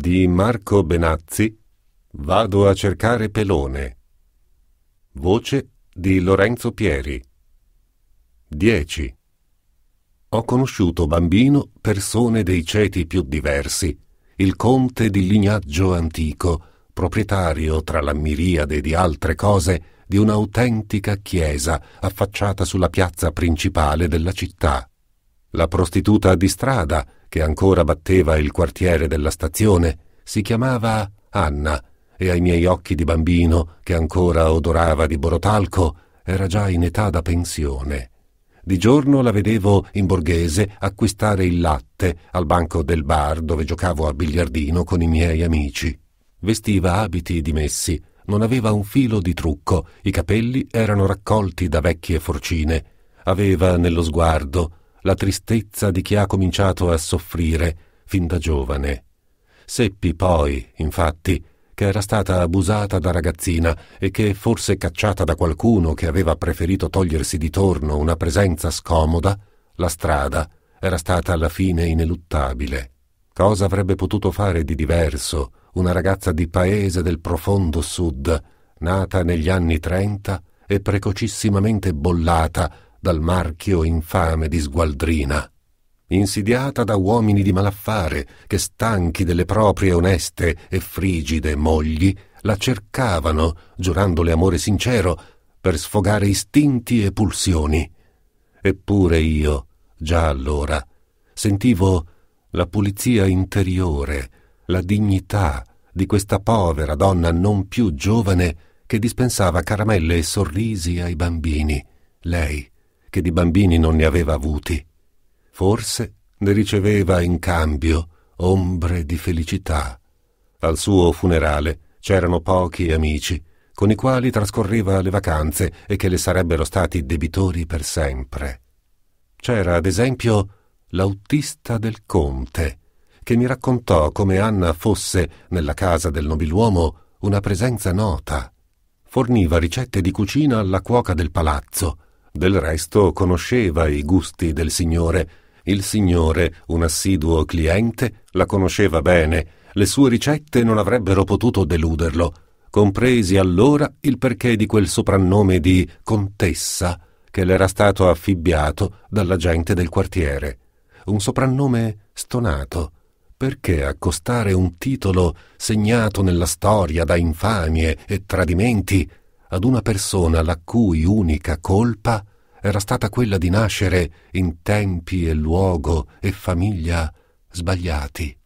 di Marco Benazzi Vado a cercare Pelone. Voce di Lorenzo Pieri. 10. Ho conosciuto bambino persone dei ceti più diversi, il conte di lignaggio antico, proprietario tra la miriade di altre cose di un'autentica chiesa affacciata sulla piazza principale della città, la prostituta di strada, che ancora batteva il quartiere della stazione, si chiamava Anna e ai miei occhi di bambino, che ancora odorava di borotalco, era già in età da pensione. Di giorno la vedevo in borghese acquistare il latte al banco del bar dove giocavo a biliardino con i miei amici. Vestiva abiti dimessi, non aveva un filo di trucco, i capelli erano raccolti da vecchie forcine, aveva nello sguardo la tristezza di chi ha cominciato a soffrire fin da giovane. Seppi poi, infatti, che era stata abusata da ragazzina e che forse cacciata da qualcuno che aveva preferito togliersi di torno una presenza scomoda, la strada era stata alla fine ineluttabile. Cosa avrebbe potuto fare di diverso una ragazza di paese del profondo sud, nata negli anni trenta e precocissimamente bollata dal marchio infame di sgualdrina, insidiata da uomini di malaffare che stanchi delle proprie oneste e frigide mogli la cercavano, giurandole amore sincero, per sfogare istinti e pulsioni. Eppure io, già allora, sentivo la pulizia interiore, la dignità di questa povera donna non più giovane che dispensava caramelle e sorrisi ai bambini. Lei, che di bambini non ne aveva avuti. Forse ne riceveva in cambio ombre di felicità. Al suo funerale c'erano pochi amici con i quali trascorreva le vacanze e che le sarebbero stati debitori per sempre. C'era, ad esempio, l'autista del conte, che mi raccontò come Anna fosse, nella casa del nobiluomo, una presenza nota. Forniva ricette di cucina alla cuoca del palazzo, del resto conosceva i gusti del Signore. Il Signore, un assiduo cliente, la conosceva bene. Le sue ricette non avrebbero potuto deluderlo. Compresi allora il perché di quel soprannome di contessa che le era stato affibbiato dalla gente del quartiere. Un soprannome stonato. Perché accostare un titolo segnato nella storia da infamie e tradimenti ad una persona la cui unica colpa era stata quella di nascere in tempi e luogo e famiglia sbagliati.